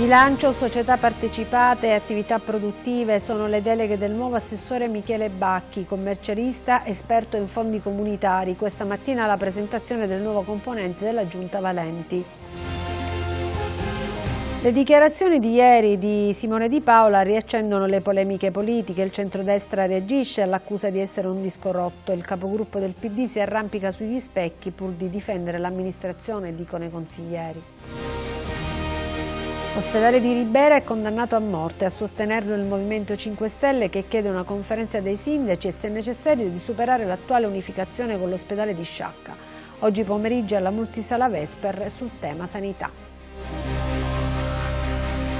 Bilancio, società partecipate e attività produttive sono le deleghe del nuovo assessore Michele Bacchi, commercialista, esperto in fondi comunitari. Questa mattina la presentazione del nuovo componente della Giunta Valenti. Le dichiarazioni di ieri di Simone Di Paola riaccendono le polemiche politiche, il centrodestra reagisce all'accusa di essere un disco rotto, il capogruppo del PD si arrampica sugli specchi pur di difendere l'amministrazione, dicono i consiglieri. L'ospedale di Ribera è condannato a morte, a sostenerlo il Movimento 5 Stelle che chiede una conferenza dei sindaci e se necessario di superare l'attuale unificazione con l'ospedale di Sciacca. Oggi pomeriggio alla multisala Vesper sul tema sanità.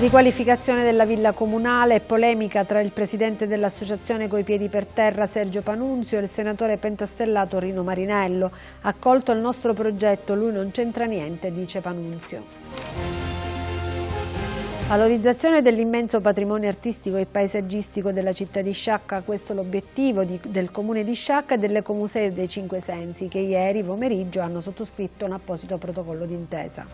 Riqualificazione della villa comunale e polemica tra il presidente dell'associazione Coi Piedi per Terra Sergio Panunzio e il senatore pentastellato Rino Marinello. Accolto il nostro progetto, lui non c'entra niente, dice Panunzio. Valorizzazione dell'immenso patrimonio artistico e paesaggistico della città di Sciacca, questo è l'obiettivo del comune di Sciacca e dell'Ecomuseo dei Cinque Sensi che ieri pomeriggio hanno sottoscritto un apposito protocollo d'intesa.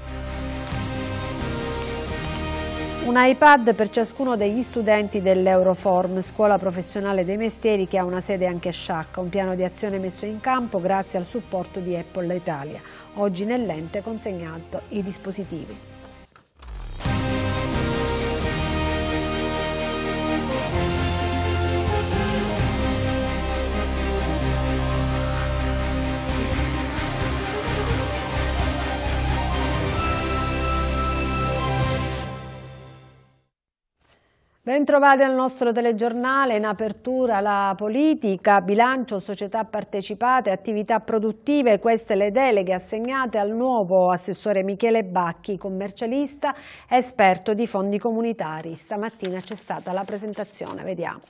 Un iPad per ciascuno degli studenti dell'Euroform, scuola professionale dei mestieri che ha una sede anche a Sciacca, un piano di azione messo in campo grazie al supporto di Apple Italia. Oggi nell'ente consegnato i dispositivi. Bentrovati al nostro telegiornale, in apertura la politica, bilancio, società partecipate, attività produttive, queste le deleghe assegnate al nuovo assessore Michele Bacchi, commercialista esperto di fondi comunitari. Stamattina c'è stata la presentazione, vediamo.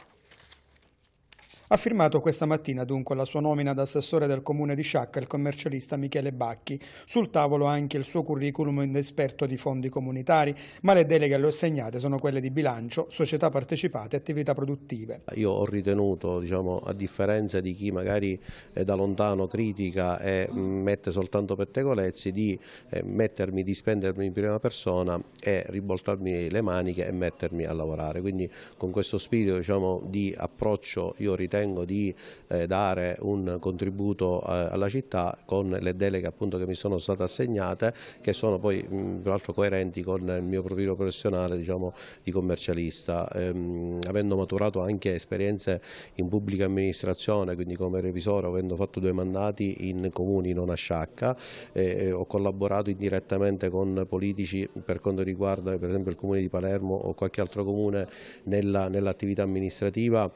Ha firmato questa mattina dunque la sua nomina ad assessore del comune di Sciacca il commercialista Michele Bacchi. Sul tavolo anche il suo curriculum da esperto di fondi comunitari, ma le deleghe le assegnate sono quelle di bilancio, società partecipate e attività produttive. Io ho ritenuto, diciamo, a differenza di chi magari eh, da lontano critica e mm, mette soltanto pettegolezzi, di eh, mettermi, di spendermi in prima persona e riboltarmi le maniche e mettermi a lavorare. Quindi con questo spirito diciamo, di approccio io ritengo ritengo di eh, dare un contributo eh, alla città con le deleghe appunto, che mi sono state assegnate che sono poi tra l'altro coerenti con il mio profilo professionale diciamo, di commercialista. Ehm, avendo maturato anche esperienze in pubblica amministrazione, quindi come revisore, avendo fatto due mandati in comuni non a sciacca, eh, ho collaborato indirettamente con politici per quanto riguarda per esempio il comune di Palermo o qualche altro comune nell'attività nell amministrativa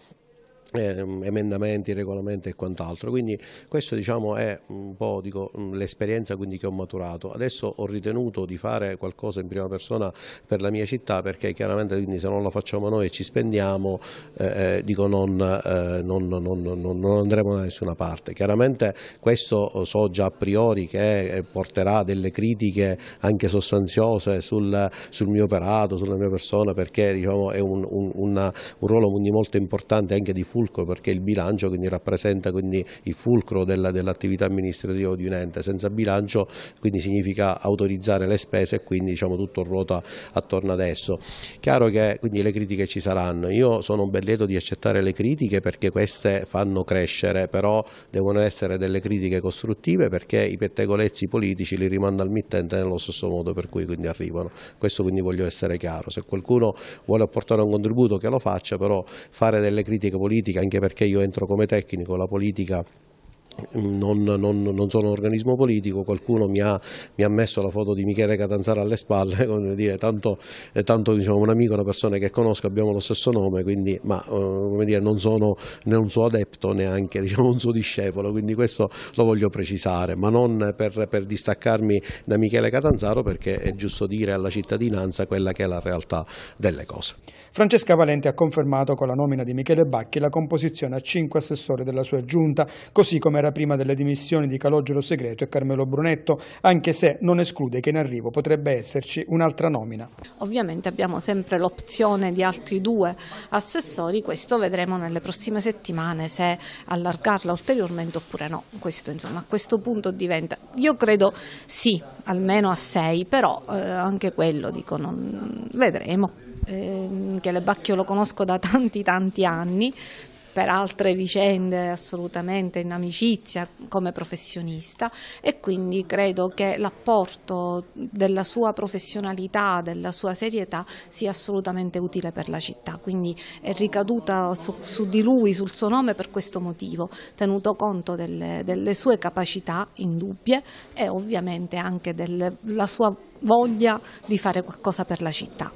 Ehm, emendamenti, regolamenti e quant'altro. Quindi questo diciamo, è un po' mm, l'esperienza che ho maturato. Adesso ho ritenuto di fare qualcosa in prima persona per la mia città perché chiaramente quindi, se non lo facciamo noi e ci spendiamo eh, eh dico, non, eh, non, non, non, andremo da nessuna parte. Chiaramente questo eh, so già a priori che eh, porterà delle critiche anche sostanziose sul, sul mio operato, sulla mia persona perché diciamo, è un, un, una, un ruolo molto importante anche di diffuso fulcro perché il bilancio quindi rappresenta quindi il fulcro dell'attività dell amministrativa di un ente, senza bilancio quindi significa autorizzare le spese e quindi diciamo tutto ruota attorno ad esso. Chiaro che quindi le critiche ci saranno, io sono ben lieto di accettare le critiche perché queste fanno crescere, però devono essere delle critiche costruttive perché i pettegolezzi politici li rimanda al mittente nello stesso modo per cui quindi arrivano, questo quindi voglio essere chiaro, se qualcuno vuole apportare un contributo che lo faccia, però fare delle critiche politiche politica, anche perché io entro come tecnico, la politica non, non, non, sono un organismo politico, qualcuno mi ha, mi ha, messo la foto di Michele Catanzara alle spalle, come dire, tanto, eh, tanto diciamo, un amico, una persona che conosco, abbiamo lo stesso nome, quindi, ma eh, dire, non sono né un suo adepto neanche diciamo, un suo discepolo, quindi questo lo voglio precisare, ma non per, per, distaccarmi da Michele Catanzaro perché è giusto dire alla cittadinanza quella che è la realtà delle cose. Francesca Valente ha confermato con la nomina di Michele Bacchi la composizione a cinque assessori della sua giunta, così come era prima delle dimissioni di Calogero Segreto e Carmelo Brunetto, anche se non esclude che in arrivo potrebbe esserci un'altra nomina. Ovviamente abbiamo sempre l'opzione di altri due assessori, questo vedremo nelle prossime settimane se allargarla ulteriormente oppure no. Questo insomma a questo punto diventa, io credo sì, almeno a sei, però eh, anche quello dico, non... vedremo. Eh, che le Bacchio lo conosco da tanti tanti anni, per altre vicende assolutamente in amicizia come professionista e quindi credo che l'apporto della sua professionalità, della sua serietà sia assolutamente utile per la città, quindi è ricaduta su, su di lui, sul suo nome per questo motivo, tenuto conto delle, delle sue capacità indubbie e ovviamente anche della sua voglia di fare qualcosa per la città.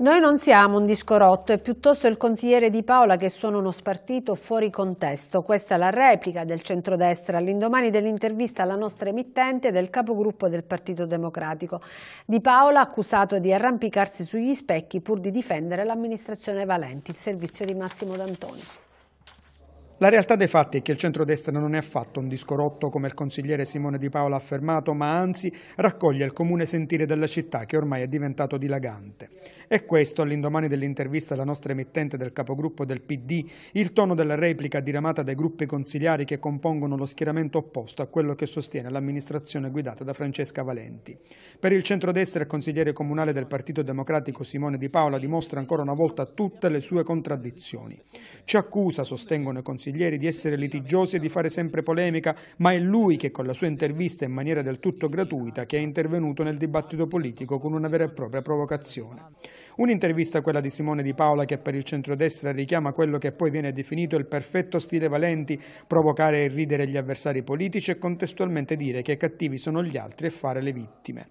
Noi non siamo un disco rotto, è piuttosto il consigliere Di Paola che suona uno spartito fuori contesto. Questa è la replica del centrodestra all'indomani dell'intervista alla nostra emittente del capogruppo del Partito Democratico. Di Paola accusato di arrampicarsi sugli specchi pur di difendere l'amministrazione Valenti, il servizio di Massimo D'Antoni. La realtà dei fatti è che il centrodestra non è affatto un disco rotto come il consigliere Simone Di Paola ha affermato, ma anzi raccoglie il comune sentire della città che ormai è diventato dilagante. E questo, all'indomani dell'intervista alla nostra emittente del capogruppo del PD, il tono della replica diramata dai gruppi consigliari che compongono lo schieramento opposto a quello che sostiene l'amministrazione guidata da Francesca Valenti. Per il centrodestra il consigliere comunale del Partito Democratico Simone Di Paola dimostra ancora una volta tutte le sue contraddizioni. Ci accusa, sostengono i consiglieri, consiglieri di essere litigiosi e di fare sempre polemica, ma è lui che con la sua intervista in maniera del tutto gratuita che è intervenuto nel dibattito politico con una vera e propria provocazione. Un'intervista quella di Simone Di Paola che per il centrodestra richiama quello che poi viene definito il perfetto stile Valenti, provocare e ridere gli avversari politici e contestualmente dire che cattivi sono gli altri e fare le vittime.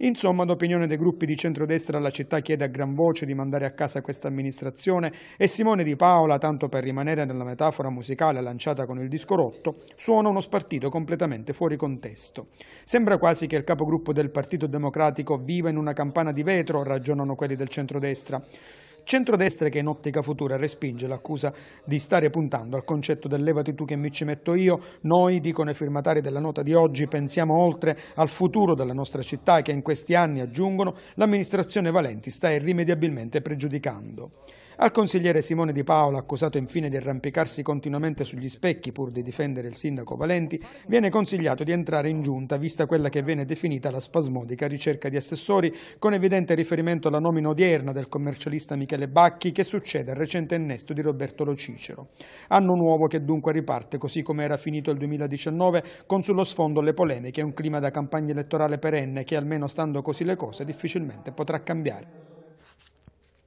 Insomma, d'opinione dei gruppi di centrodestra, la città chiede a gran voce di mandare a casa questa amministrazione e Simone Di Paola, tanto per rimanere nella metafora musicale lanciata con il disco rotto, suona uno spartito completamente fuori contesto. Sembra quasi che il capogruppo del Partito Democratico viva in una campana di vetro, ragionano quelli del centrodestra. Centrodestra che in ottica futura respinge l'accusa di stare puntando al concetto del levati tu che mi ci metto io. Noi, dicono i firmatari della nota di oggi, pensiamo oltre al futuro della nostra città che in questi anni, aggiungono, l'amministrazione Valenti sta irrimediabilmente pregiudicando. Al consigliere Simone Di Paola, accusato infine di arrampicarsi continuamente sugli specchi pur di difendere il sindaco Valenti, viene consigliato di entrare in giunta, vista quella che viene definita la spasmodica ricerca di assessori, con evidente riferimento alla nomina odierna del commercialista Michele Bacchi che succede al recente innesto di Roberto Lo Cicero. Anno nuovo che dunque riparte, così come era finito il 2019, con sullo sfondo le polemiche e un clima da campagna elettorale perenne che, almeno stando così le cose, difficilmente potrà cambiare.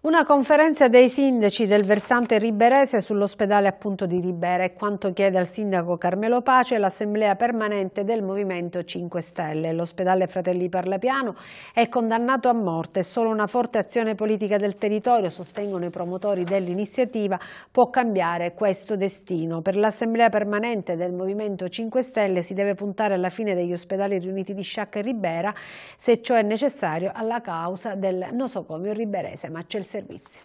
Una conferenza dei sindaci del versante riberese sull'ospedale appunto di Ribera è quanto chiede al sindaco Carmelo Pace l'assemblea permanente del Movimento 5 Stelle. L'ospedale Fratelli Parlapiano è condannato a morte e solo una forte azione politica del territorio, sostengono i promotori dell'iniziativa, può cambiare questo destino. Per l'assemblea permanente del Movimento 5 Stelle si deve puntare alla fine degli ospedali riuniti di Sciacca e Ribera, se ciò è necessario alla causa del nosocomio riberese. Ma c'è il servizi.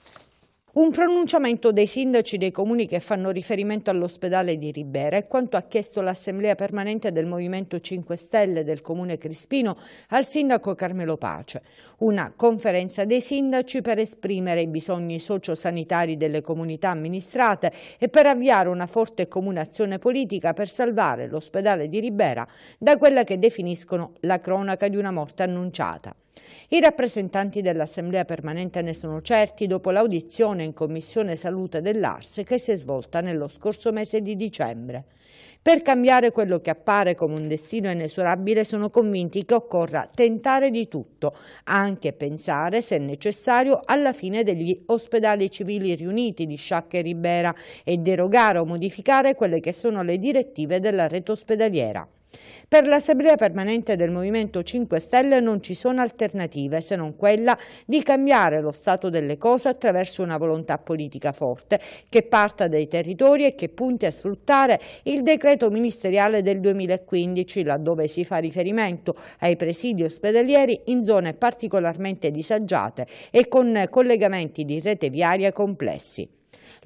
Un pronunciamento dei sindaci dei comuni che fanno riferimento all'ospedale di Ribera è quanto ha chiesto l'Assemblea permanente del Movimento 5 Stelle del Comune Crispino al sindaco Carmelo Pace. Una conferenza dei sindaci per esprimere i bisogni sociosanitari delle comunità amministrate e per avviare una forte comunazione politica per salvare l'ospedale di Ribera da quella che definiscono la cronaca di una morte annunciata. I rappresentanti dell'Assemblea permanente ne sono certi dopo l'audizione in Commissione Salute dell'Ars che si è svolta nello scorso mese di dicembre. Per cambiare quello che appare come un destino inesorabile sono convinti che occorra tentare di tutto, anche pensare, se necessario, alla fine degli ospedali civili riuniti di Sciacca e Ribera e derogare o modificare quelle che sono le direttive della rete ospedaliera. Per l'Assemblea permanente del Movimento 5 Stelle non ci sono alternative se non quella di cambiare lo stato delle cose attraverso una volontà politica forte che parta dai territori e che punti a sfruttare il decreto ministeriale del 2015 laddove si fa riferimento ai presidi ospedalieri in zone particolarmente disagiate e con collegamenti di rete viaria complessi.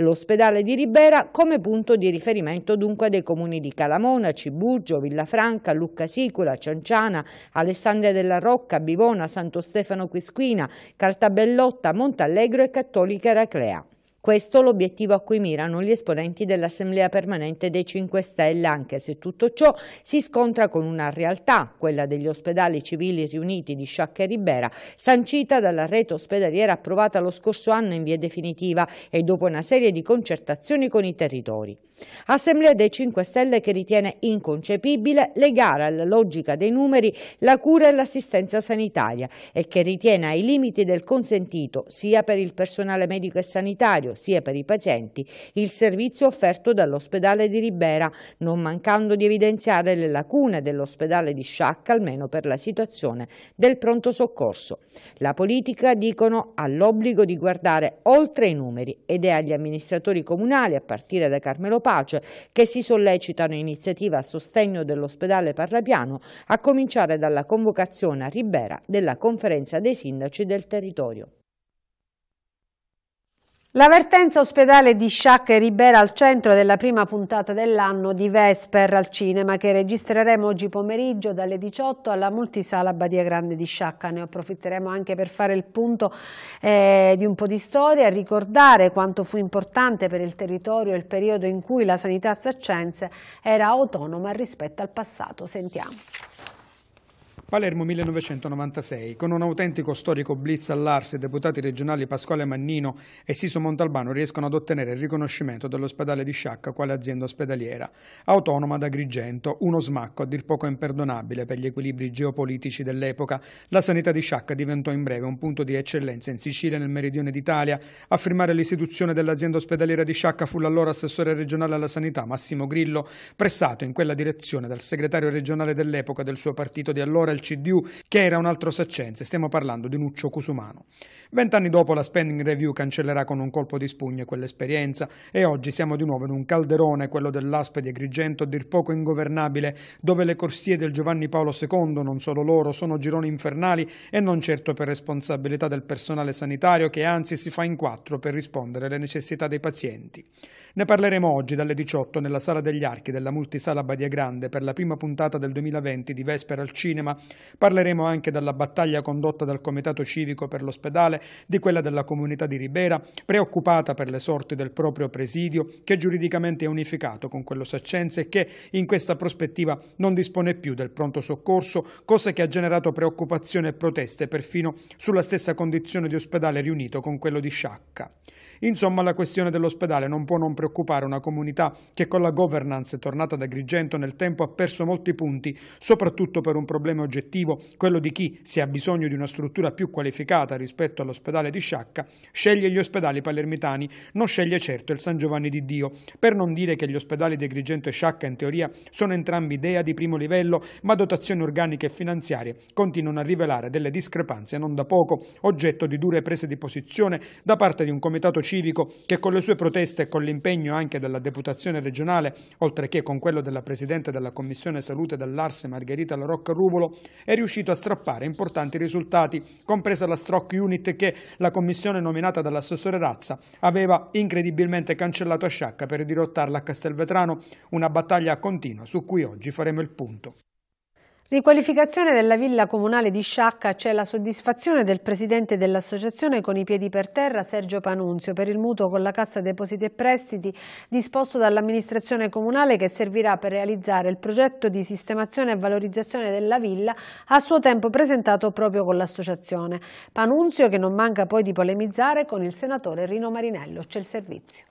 L'ospedale di Ribera come punto di riferimento dunque dei comuni di Calamona, Cibugio, Villafranca, Lucca Sicula, Cianciana, Alessandria della Rocca, Bivona, Santo Stefano Quisquina, Caltabellotta, Montallegro e Cattolica Eraclea. Questo l'obiettivo a cui mirano gli esponenti dell'Assemblea permanente dei 5 Stelle, anche se tutto ciò si scontra con una realtà, quella degli ospedali civili riuniti di Sciacca e Ribera, sancita dalla rete ospedaliera approvata lo scorso anno in via definitiva e dopo una serie di concertazioni con i territori. Assemblea dei 5 Stelle che ritiene inconcepibile legare alla logica dei numeri la cura e l'assistenza sanitaria e che ritiene ai limiti del consentito sia per il personale medico e sanitario sia per i pazienti il servizio offerto dall'ospedale di Ribera, non mancando di evidenziare le lacune dell'ospedale di Sciacca almeno per la situazione del pronto soccorso. La politica, dicono, ha l'obbligo di guardare oltre i numeri ed è agli amministratori comunali, a partire da Carmelo Pazzi, pace che si sollecitano iniziative a sostegno dell'ospedale Parlabiano, a cominciare dalla convocazione a Ribera della conferenza dei sindaci del territorio. L'avvertenza ospedale di Sciacca e Ribera al centro della prima puntata dell'anno di Vesper al cinema che registreremo oggi pomeriggio dalle 18 alla multisala Badia Grande di Sciacca. Ne approfitteremo anche per fare il punto eh, di un po' di storia e ricordare quanto fu importante per il territorio il periodo in cui la sanità saccense era autonoma rispetto al passato. Sentiamo. Palermo 1996, con un autentico storico blitz all'Ars, i deputati regionali Pasquale Mannino e Siso Montalbano riescono ad ottenere il riconoscimento dell'ospedale di Sciacca quale azienda ospedaliera, autonoma da Agrigento, uno smacco a dir poco imperdonabile per gli equilibri geopolitici dell'epoca. La sanità di Sciacca diventò in breve un punto di eccellenza in Sicilia e nel meridione d'Italia. A firmare l'istituzione dell'azienda ospedaliera di Sciacca fu l'allora assessore regionale alla sanità Massimo Grillo, pressato in quella direzione dal segretario regionale dell'epoca del suo partito di allora, il del CDU, che era un altro saccense, stiamo parlando di Nuccio Cusumano. Vent'anni dopo la spending review cancellerà con un colpo di spugna quell'esperienza e oggi siamo di nuovo in un calderone, quello dell'aspe di Agrigento, dir poco ingovernabile, dove le corsie del Giovanni Paolo II, non solo loro, sono gironi infernali e non certo per responsabilità del personale sanitario che anzi si fa in quattro per rispondere alle necessità dei pazienti. Ne parleremo oggi dalle 18 nella Sala degli Archi della Multisala Badia Grande per la prima puntata del 2020 di Vespera al Cinema. Parleremo anche della battaglia condotta dal Comitato Civico per l'ospedale, di quella della comunità di Ribera, preoccupata per le sorti del proprio presidio, che giuridicamente è unificato con quello Saccenze e che in questa prospettiva non dispone più del pronto soccorso, cosa che ha generato preoccupazione e proteste perfino sulla stessa condizione di ospedale riunito con quello di Sciacca. Insomma, la questione dell'ospedale non può non preoccupare una comunità che con la governance tornata da Grigento nel tempo ha perso molti punti, soprattutto per un problema oggettivo, quello di chi, se ha bisogno di una struttura più qualificata rispetto all'ospedale di Sciacca, sceglie gli ospedali palermitani, non sceglie certo il San Giovanni di Dio, per non dire che gli ospedali di Grigento e Sciacca in teoria sono entrambi idea di primo livello, ma dotazioni organiche e finanziarie continuano a rivelare delle discrepanze non da poco, oggetto di dure prese di posizione da parte di un comitato civico che con le sue proteste e con l'impegno l'impegno anche della deputazione regionale, oltre che con quello della Presidente della Commissione Salute dell'Arse Margherita La Rocca Ruvolo, è riuscito a strappare importanti risultati, compresa la Stroke Unit che la Commissione nominata dall'assessore Razza aveva incredibilmente cancellato a Sciacca per dirottarla a Castelvetrano, una battaglia continua su cui oggi faremo il punto. Riqualificazione della villa comunale di Sciacca c'è la soddisfazione del presidente dell'associazione con i piedi per terra Sergio Panunzio per il mutuo con la Cassa Depositi e Prestiti disposto dall'amministrazione comunale che servirà per realizzare il progetto di sistemazione e valorizzazione della villa a suo tempo presentato proprio con l'associazione. Panunzio che non manca poi di polemizzare con il senatore Rino Marinello. C'è il servizio.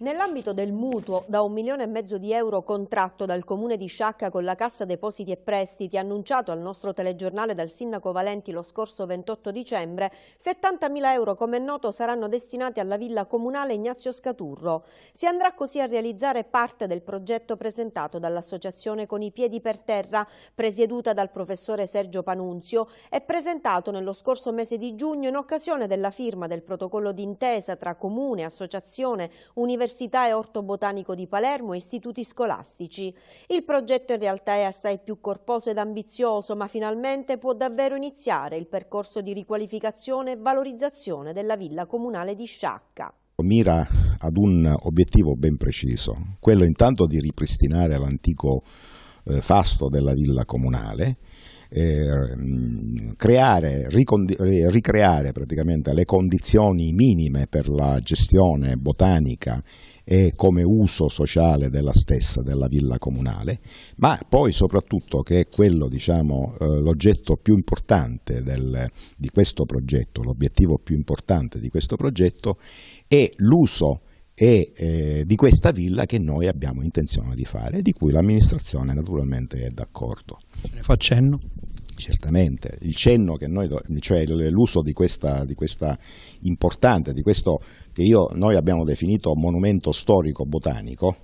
Nell'ambito del mutuo da un milione e mezzo di euro contratto dal comune di Sciacca con la Cassa Depositi e Prestiti annunciato al nostro telegiornale dal sindaco Valenti lo scorso 28 dicembre, 70.000 euro come è noto saranno destinati alla villa comunale Ignazio Scaturro. Si andrà così a realizzare parte del progetto presentato dall'associazione Con i piedi per terra presieduta dal professore Sergio Panunzio e presentato nello scorso mese di giugno in occasione della firma del protocollo d'intesa tra comune, associazione, università Università e Orto Botanico di Palermo e istituti scolastici. Il progetto in realtà è assai più corposo ed ambizioso, ma finalmente può davvero iniziare il percorso di riqualificazione e valorizzazione della villa comunale di Sciacca. Mira ad un obiettivo ben preciso, quello intanto di ripristinare l'antico eh, fasto della villa comunale, eh, creare, ricreare praticamente le condizioni minime per la gestione botanica e come uso sociale della stessa, della villa comunale, ma poi soprattutto che è quello, diciamo, eh, l'oggetto più importante del, di questo progetto, l'obiettivo più importante di questo progetto è l'uso e eh, di questa villa che noi abbiamo intenzione di fare e di cui l'amministrazione naturalmente è d'accordo. Ce ne fa cenno? Certamente, il cenno che noi, cioè l'uso di questa, di questa importante, di questo che io, noi abbiamo definito monumento storico botanico,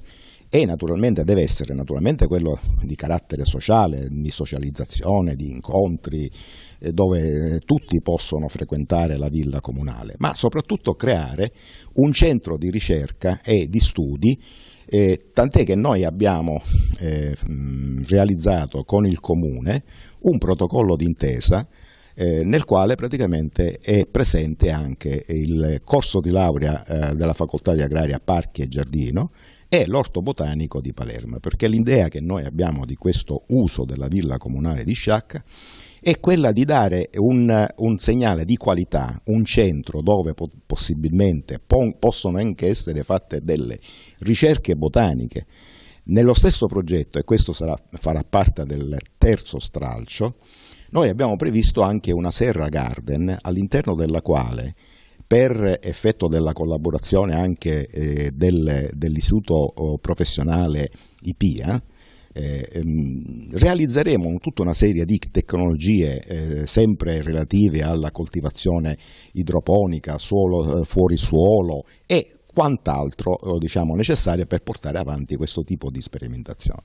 e naturalmente deve essere naturalmente quello di carattere sociale, di socializzazione, di incontri, eh, dove eh, tutti possono frequentare la villa comunale, ma soprattutto creare un centro di ricerca e di studi, eh, tant'è che noi abbiamo eh, realizzato con il comune un protocollo d'intesa eh, nel quale praticamente è presente anche il corso di laurea della facoltà di agraria Parchi e Giardino è l'orto botanico di Palermo, perché l'idea che noi abbiamo di questo uso della villa comunale di Sciacca è quella di dare un, un segnale di qualità, un centro dove po- possibilmente po- possono anche essere fatte delle ricerche botaniche. Nello stesso progetto, e questo sarà, farà parte del terzo stralcio, noi abbiamo previsto anche una serra garden all'interno della quale per effetto della collaborazione anche eh, del, dell'istituto eh, professionale IPIA, eh, ehm, realizzeremo tutta una serie di tecnologie eh, sempre relative alla coltivazione idroponica, suolo, eh, fuori suolo e quant'altro diciamo, necessario per portare avanti questo tipo di sperimentazione.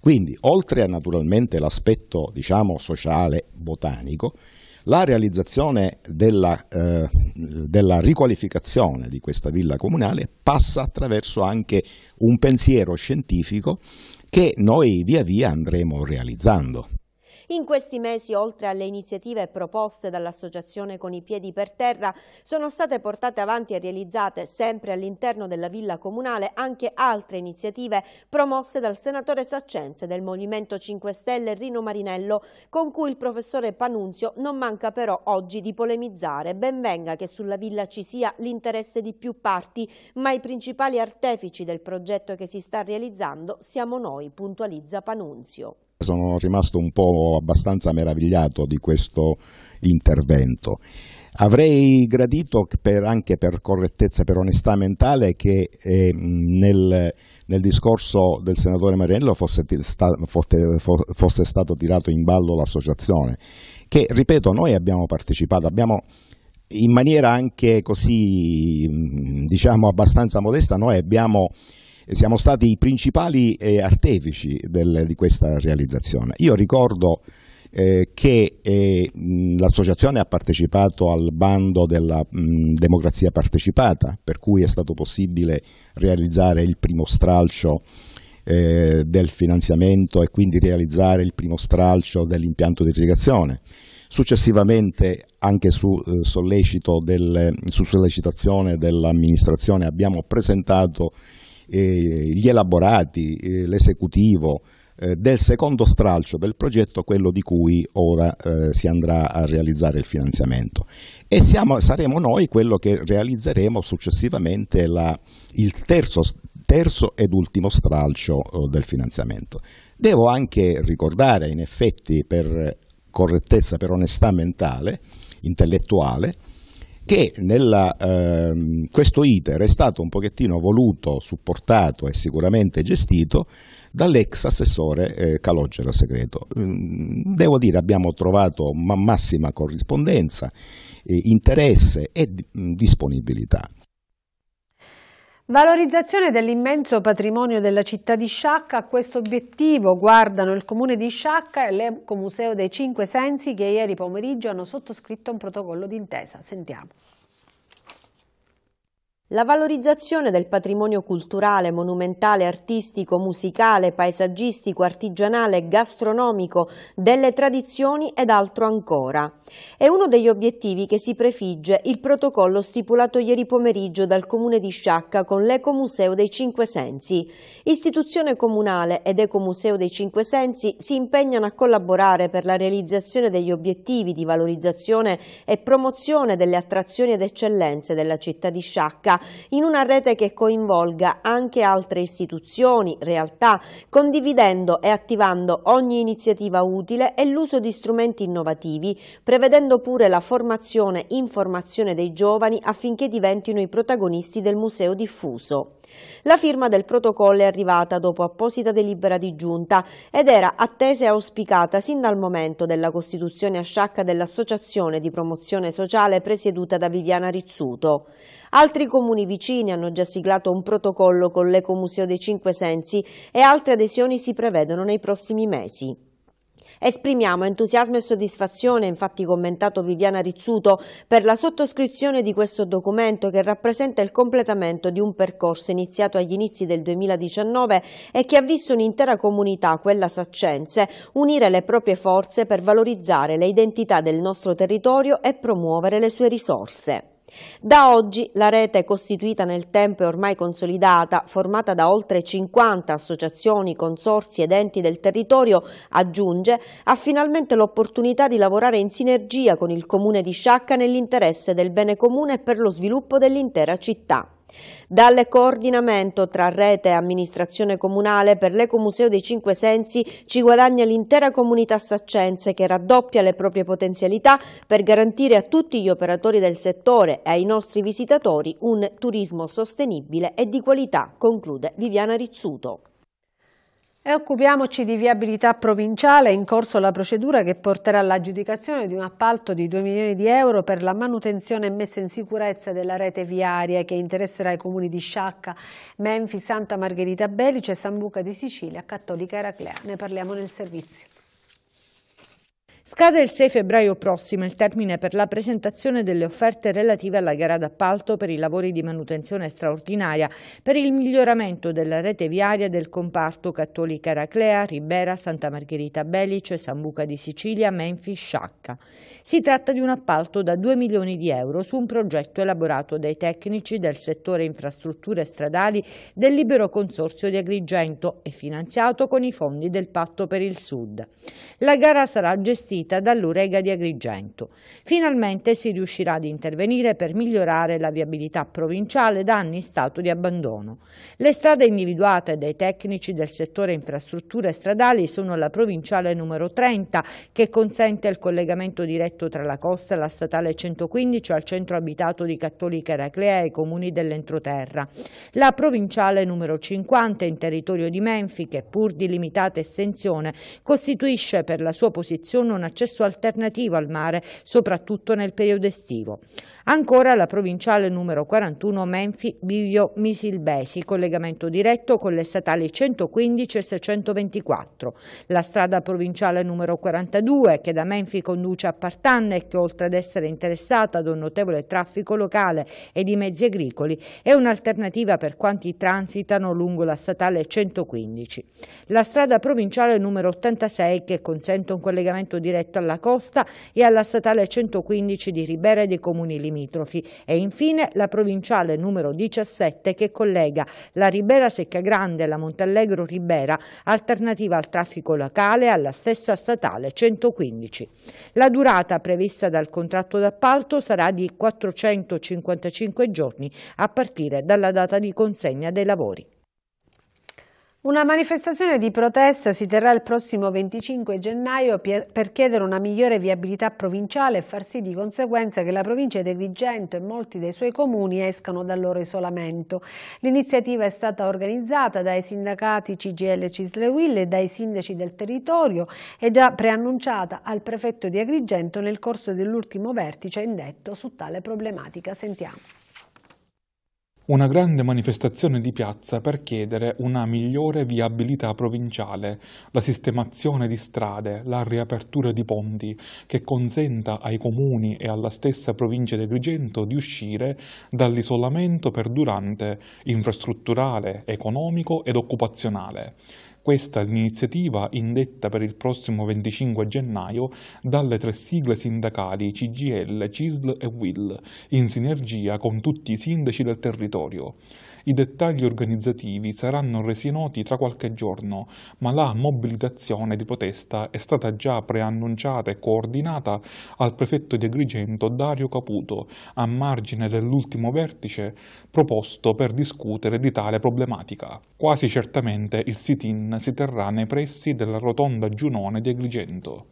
Quindi, oltre a naturalmente l'aspetto diciamo, sociale botanico, la realizzazione della, eh, della, riqualificazione di questa villa comunale passa attraverso anche un pensiero scientifico che noi via via andremo realizzando. In questi mesi, oltre alle iniziative proposte dall'associazione con i piedi per terra, sono state portate avanti e realizzate sempre all'interno della villa comunale anche altre iniziative promosse dal senatore Saccenze del Movimento 5 Stelle Rino Marinello, con cui il professore Panunzio non manca però oggi di polemizzare. Ben venga che sulla villa ci sia l'interesse di più parti, ma i principali artefici del progetto che si sta realizzando siamo noi, puntualizza Panunzio sono rimasto un po' abbastanza meravigliato di questo intervento. Avrei gradito per, anche per correttezza, per onestà mentale, che eh, nel, nel, discorso del senatore Mariello fosse, fosse, stato tirato in ballo l'associazione, che ripeto noi abbiamo partecipato, abbiamo in maniera anche così diciamo abbastanza modesta, noi abbiamo siamo stati i principali eh, artefici del, di questa realizzazione. Io ricordo eh, che eh, l'associazione ha partecipato al bando della mh, democrazia partecipata, per cui è stato possibile realizzare il primo stralcio eh, del finanziamento e quindi realizzare il primo stralcio dell'impianto di irrigazione. Successivamente, anche su, eh, del, su sollecitazione dell'amministrazione, abbiamo presentato gli elaborati, l'esecutivo eh, del secondo stralcio del progetto, quello di cui ora eh, si andrà a realizzare il finanziamento. E siamo, saremo noi quello che realizzeremo successivamente la, il terzo, terzo ed ultimo stralcio eh, del finanziamento. Devo anche ricordare, in effetti, per correttezza, per onestà mentale, intellettuale, che nella, ehm, questo iter è stato un pochettino voluto, supportato e sicuramente gestito dall'ex assessore eh, Calogero Segreto. Mm, devo dire abbiamo trovato massima corrispondenza, eh, interesse e mm, disponibilità. Valorizzazione dell'immenso patrimonio della città di Sciacca, a questo obiettivo guardano il comune di Sciacca e l'Ecomuseo dei Cinque Sensi che ieri pomeriggio hanno sottoscritto un protocollo d'intesa. Sentiamo. La valorizzazione del patrimonio culturale, monumentale, artistico, musicale, paesaggistico, artigianale, gastronomico, delle tradizioni ed altro ancora. È uno degli obiettivi che si prefigge il protocollo stipulato ieri pomeriggio dal Comune di Sciacca con l'Ecomuseo dei Cinque Sensi. Istituzione comunale ed Ecomuseo dei Cinque Sensi si impegnano a collaborare per la realizzazione degli obiettivi di valorizzazione e promozione delle attrazioni ed eccellenze della città di Sciacca in una rete che coinvolga anche altre istituzioni, realtà, condividendo e attivando ogni iniziativa utile e l'uso di strumenti innovativi, prevedendo pure la formazione e informazione dei giovani affinché diventino i protagonisti del museo diffuso. La firma del protocollo è arrivata dopo apposita delibera di giunta ed era attesa e auspicata sin dal momento della costituzione a sciacca dell'Associazione di Promozione Sociale presieduta da Viviana Rizzuto. Altri comuni vicini hanno già siglato un protocollo con l'Ecomuseo dei Cinque Sensi e altre adesioni si prevedono nei prossimi mesi. Esprimiamo entusiasmo e soddisfazione, infatti commentato Viviana Rizzuto, per la sottoscrizione di questo documento che rappresenta il completamento di un percorso iniziato agli inizi del 2019 e che ha visto un'intera comunità, quella saccense, unire le proprie forze per valorizzare le identità del nostro territorio e promuovere le sue risorse. Da oggi la rete costituita nel tempo e ormai consolidata, formata da oltre 50 associazioni, consorsi ed enti del territorio, aggiunge, ha finalmente l'opportunità di lavorare in sinergia con il comune di Sciacca nell'interesse del bene comune e per lo sviluppo dell'intera città. Dal coordinamento tra rete e amministrazione comunale per l'Ecomuseo dei Cinque Sensi ci guadagna l'intera comunità saccense che raddoppia le proprie potenzialità per garantire a tutti gli operatori del settore e ai nostri visitatori un turismo sostenibile e di qualità, conclude Viviana Rizzuto. E occupiamoci di viabilità provinciale, è in corso la procedura che porterà all'aggiudicazione di un appalto di 2 milioni di euro per la manutenzione e messa in sicurezza della rete viaria che interesserà i comuni di Sciacca, Menfi, Santa Margherita Belice e San Buca di Sicilia, Cattolica Eraclea. Ne parliamo nel servizio. Scade il 6 febbraio prossimo il termine per la presentazione delle offerte relative alla gara d'appalto per i lavori di manutenzione straordinaria per il miglioramento della rete viaria del comparto Cattolica Raclea, Ribera, Santa Margherita Belice, Sambuca di Sicilia, Memphis, Sciacca. Si tratta di un appalto da 2 milioni di euro su un progetto elaborato dai tecnici del settore infrastrutture stradali del Libero Consorzio di Agrigento e finanziato con i fondi del Patto per il Sud. La gara sarà gestita colpita dall'urega di Agrigento. Finalmente si riuscirà ad intervenire per migliorare la viabilità provinciale da anni in stato di abbandono. Le strade individuate dai tecnici del settore infrastrutture stradali sono la provinciale numero 30 che consente il collegamento diretto tra la costa e la statale 115 al centro abitato di Cattolica Eraclea e ai comuni dell'entroterra. La provinciale numero 50 in territorio di Menfi che pur di limitata estensione costituisce per la sua posizione una accesso alternativo al mare, soprattutto nel periodo estivo. Ancora la provinciale numero 41 Menfi Biglio Misilbesi, collegamento diretto con le statali 115 e 624. La strada provinciale numero 42 che da Menfi conduce a Partanne e che oltre ad essere interessata ad un notevole traffico locale e di mezzi agricoli è un'alternativa per quanti transitano lungo la statale 115. La strada provinciale numero 86 che consente un collegamento diretto diretta alla costa e alla statale 115 di Ribera e dei comuni limitrofi e infine la provinciale numero 17 che collega la Ribera Secca Grande e la Montallegro Ribera alternativa al traffico locale alla stessa statale 115. La durata prevista dal contratto d'appalto sarà di 455 giorni a partire dalla data di consegna dei lavori. Una manifestazione di protesta si terrà il prossimo 25 gennaio per chiedere una migliore viabilità provinciale e far sì di conseguenza che la provincia di Agrigento e molti dei suoi comuni escano dal loro isolamento. L'iniziativa è stata organizzata dai sindacati CGL Cislewil e dai sindaci del territorio e già preannunciata al prefetto di Agrigento nel corso dell'ultimo vertice indetto su tale problematica. Sentiamo una grande manifestazione di piazza per chiedere una migliore viabilità provinciale, la sistemazione di strade, la riapertura di ponti che consenta ai comuni e alla stessa provincia di Agrigento di uscire dall'isolamento perdurante infrastrutturale, economico ed occupazionale questa l'iniziativa, indetta per il prossimo 25 gennaio dalle tre sigle sindacali CGL, CISL e WIL, in sinergia con tutti i sindaci del territorio. I dettagli organizzativi saranno resi noti tra qualche giorno, ma la mobilitazione di protesta è stata già preannunciata e coordinata al prefetto di Agrigento Dario Caputo, a margine dell'ultimo vertice proposto per discutere di tale problematica. Quasi certamente il sit-in si terrà nei pressi della rotonda Giunone di Agrigento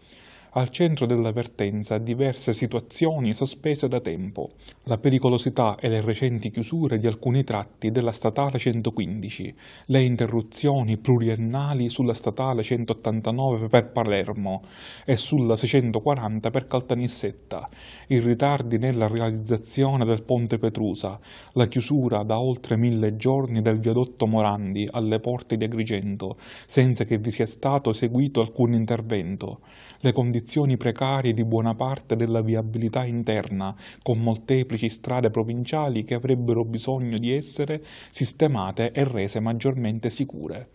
al centro dell'avvertenza diverse situazioni sospese da tempo, la pericolosità e le recenti chiusure di alcuni tratti della statale 115, le interruzioni pluriennali sulla statale 189 per Palermo e sulla 640 per Caltanissetta, i ritardi nella realizzazione del ponte Petrusa, la chiusura da oltre mille giorni del viadotto Morandi alle porte di Agrigento, senza che vi sia stato eseguito alcun intervento, le condizioni condizioni precarie di buona parte della viabilità interna, con molteplici strade provinciali che avrebbero bisogno di essere sistemate e rese maggiormente sicure.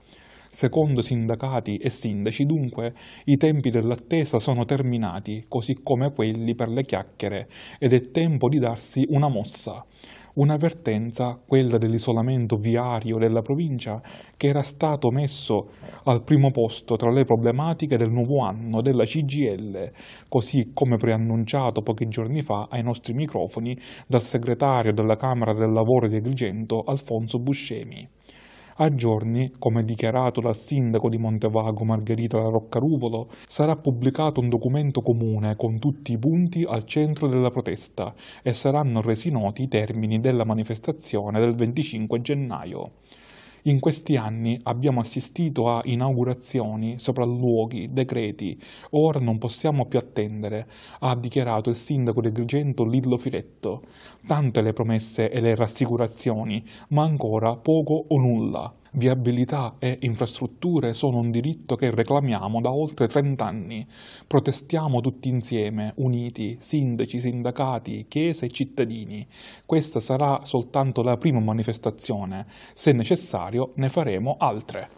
Secondo sindacati e sindaci, dunque, i tempi dell'attesa sono terminati, così come quelli per le chiacchiere, ed è tempo di darsi una mossa un'avvertenza, quella dell'isolamento viario della provincia, che era stato messo al primo posto tra le problematiche del nuovo anno della CGL, così come preannunciato pochi giorni fa ai nostri microfoni dal segretario della Camera del Lavoro di Agrigento Alfonso Buscemi. A giorni, come dichiarato dal sindaco di Montevago Margherita La Roccaruvolo, sarà pubblicato un documento comune con tutti i punti al centro della protesta e saranno resi noti i termini della manifestazione del 25 gennaio. In questi anni abbiamo assistito a inaugurazioni, sopralluoghi, decreti. Ora non possiamo più attendere, ha dichiarato il sindaco di Grigento Lillo Filetto. Tante le promesse e le rassicurazioni, ma ancora poco o nulla. Viabilità e infrastrutture sono un diritto che reclamiamo da oltre 30 anni. Protestiamo tutti insieme, uniti, sindaci, sindacati, chiese e cittadini. Questa sarà soltanto la prima manifestazione. Se necessario ne faremo altre.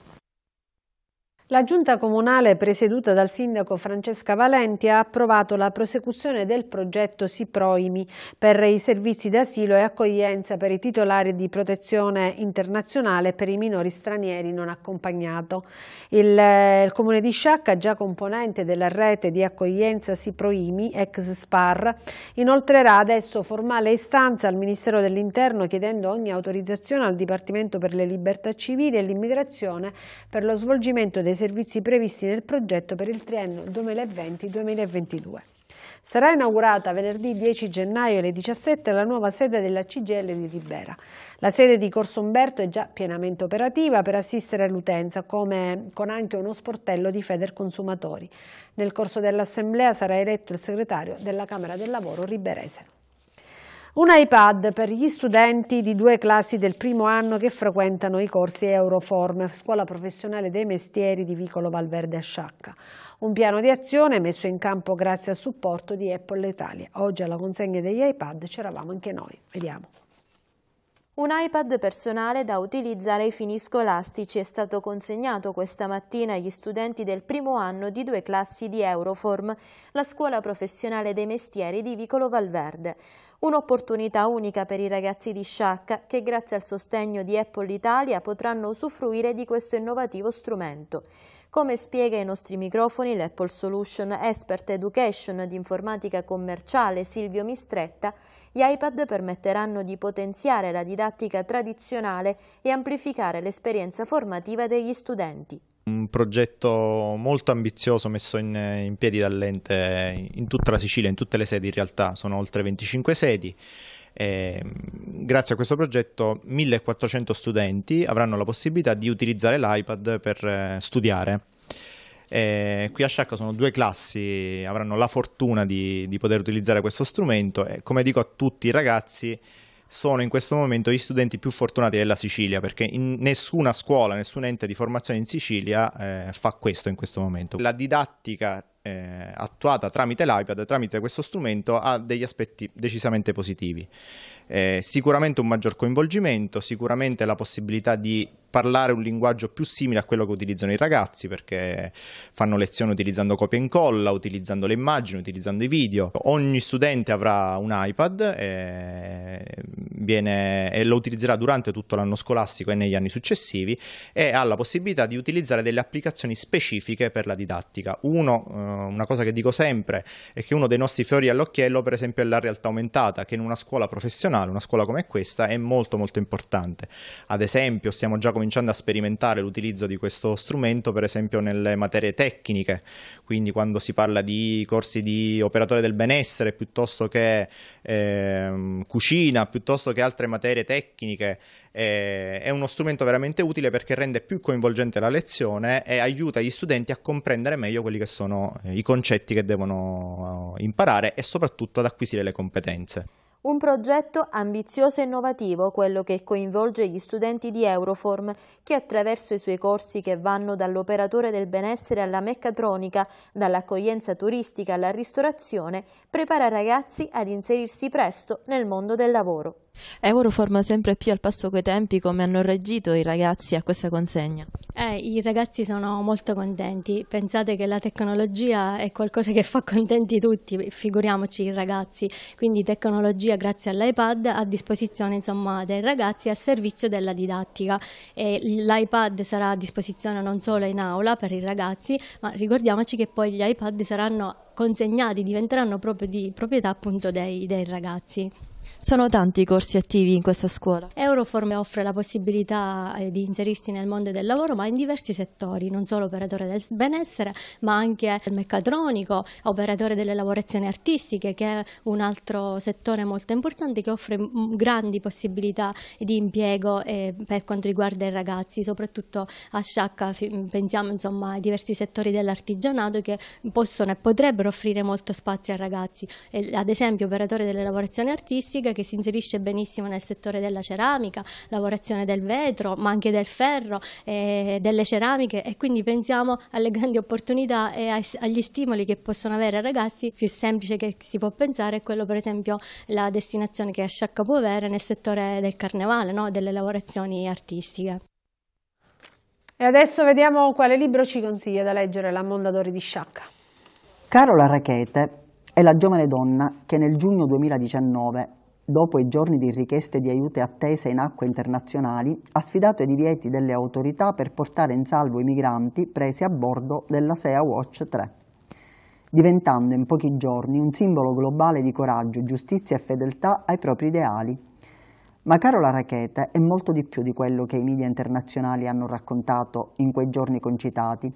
La giunta comunale presieduta dal sindaco Francesca Valenti ha approvato la prosecuzione del progetto Siproimi per i servizi d'asilo e accoglienza per i titolari di protezione internazionale per i minori stranieri non accompagnato. Il, il comune di Sciacca, già componente della rete di accoglienza Siproimi, ex SPAR, inoltrerà adesso formale istanza al Ministero dell'Interno chiedendo ogni autorizzazione al Dipartimento per le Libertà Civili e l'Immigrazione per lo svolgimento dei servizi servizi previsti nel progetto per il triennio 2020-2022. Sarà inaugurata venerdì 10 gennaio alle 17 la nuova sede della CGL di Ribera. La sede di Corso Umberto è già pienamente operativa per assistere all'utenza, con anche uno sportello di Feder Consumatori. Nel corso dell'assemblea sarà eletto il segretario della Camera del Lavoro Riberese. Un iPad per gli studenti di due classi del primo anno che frequentano i corsi Euroform, Scuola Professionale dei Mestieri di Vicolo Valverde a Sciacca. Un piano di azione messo in campo grazie al supporto di Apple Italia. Oggi alla consegna degli iPad c'eravamo anche noi. Vediamo. Un iPad personale da utilizzare ai fini scolastici è stato consegnato questa mattina agli studenti del primo anno di due classi di Euroform, la scuola professionale dei mestieri di Vicolo Valverde. Un'opportunità unica per i ragazzi di Sciacca che grazie al sostegno di Apple Italia potranno usufruire di questo innovativo strumento. Come spiega ai nostri microfoni l'Apple Solution Expert Education di informatica commerciale Silvio Mistretta, gli iPad permetteranno di potenziare la didattica tradizionale e amplificare l'esperienza formativa degli studenti. Un progetto molto ambizioso messo in, in piedi dall'ente in tutta la Sicilia, in tutte le sedi in realtà, sono oltre 25 sedi. Eh, grazie a questo progetto 1400 studenti avranno la possibilità di utilizzare l'iPad per eh, studiare eh, qui a Sciacca sono due classi, avranno la fortuna di, di poter utilizzare questo strumento e come dico a tutti i ragazzi sono in questo momento gli studenti più fortunati della Sicilia perché nessuna scuola, nessun ente di formazione in Sicilia eh, fa questo in questo momento. La didattica eh, attuata tramite l'iPad, tramite questo strumento, ha degli aspetti decisamente positivi. Eh, sicuramente un maggior coinvolgimento, sicuramente la possibilità di parlare un linguaggio più simile a quello che utilizzano i ragazzi perché fanno lezioni utilizzando copia e incolla, utilizzando le immagini, utilizzando i video. Ogni studente avrà un iPad e, eh, viene, e lo utilizzerà durante tutto l'anno scolastico e negli anni successivi e ha la possibilità di utilizzare delle applicazioni specifiche per la didattica. Uno, eh, una cosa che dico sempre è che uno dei nostri fiori all'occhiello, per esempio, è la realtà aumentata, che in una scuola professionale, una scuola come questa, è molto molto importante. Ad esempio, stiamo già cominciando a sperimentare l'utilizzo di questo strumento, per esempio, nelle materie tecniche, quindi quando si parla di corsi di operatore del benessere piuttosto che eh, cucina, piuttosto che altre materie tecniche eh, è uno strumento veramente utile perché rende più coinvolgente la lezione e aiuta gli studenti a comprendere meglio quelli che sono eh, i concetti che devono eh, imparare e soprattutto ad acquisire le competenze. Un progetto ambizioso e innovativo, quello che coinvolge gli studenti di Euroform, che attraverso i suoi corsi che vanno dall'operatore del benessere alla meccatronica, dall'accoglienza turistica alla ristorazione, prepara ragazzi ad inserirsi presto nel mondo del lavoro. Euro sempre più al passo coi tempi come hanno reagito i ragazzi a questa consegna? Eh, I ragazzi sono molto contenti, pensate che la tecnologia è qualcosa che fa contenti tutti, figuriamoci i ragazzi, quindi tecnologia grazie all'iPad a disposizione insomma, dei ragazzi a servizio della didattica l'iPad sarà a disposizione non solo in aula per i ragazzi ma ricordiamoci che poi gli iPad saranno consegnati, diventeranno proprio di proprietà appunto dei, dei ragazzi. Sono tanti i corsi attivi in questa scuola. Euroform offre la possibilità eh, di inserirsi nel mondo del lavoro ma in diversi settori, non solo operatore del benessere ma anche meccatronico, operatore delle lavorazioni artistiche che è un altro settore molto importante che offre grandi possibilità di impiego eh, per quanto riguarda i ragazzi, soprattutto a Sciacca pensiamo insomma, ai diversi settori dell'artigianato che possono e potrebbero offrire molto spazio ai ragazzi, ad esempio operatore delle lavorazioni artistiche che si inserisce benissimo nel settore della ceramica, lavorazione del vetro, ma anche del ferro, eh, delle ceramiche e quindi pensiamo alle grandi opportunità e agli stimoli che possono avere i ragazzi. Più semplice che si può pensare è quello per esempio la destinazione che Sciacca può avere nel settore del carnevale, no? delle lavorazioni artistiche. E adesso vediamo quale libro ci consiglia da leggere la Mondadori di Sciacca. Carola Rachete è la giovane donna che nel giugno 2019 dopo i giorni di richieste di aiuto e attese in acque internazionali, ha sfidato i divieti delle autorità per portare in salvo i migranti presi a bordo della SEA Watch 3 diventando in pochi giorni un simbolo globale di coraggio, giustizia e fedeltà ai propri ideali. Ma Carola Rachete è molto di più di quello che i media internazionali hanno raccontato in quei giorni concitati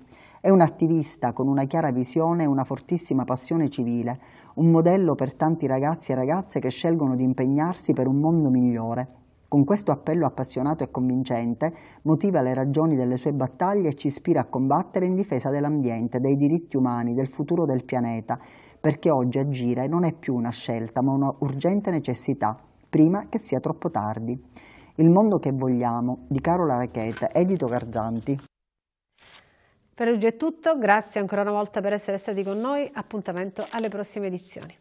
è un attivista con una chiara visione e una fortissima passione civile, un modello per tanti ragazzi e ragazze che scelgono di impegnarsi per un mondo migliore. Con questo appello appassionato e convincente motiva le ragioni delle sue battaglie e ci ispira a combattere in difesa dell'ambiente, dei diritti umani, del futuro del pianeta, perché oggi agire non è più una scelta ma una urgente necessità, prima che sia troppo tardi. Il mondo che vogliamo, di Carola Rachete, edito Garzanti. Per oggi è tutto, grazie ancora una volta per essere stati con noi, appuntamento alle prossime edizioni.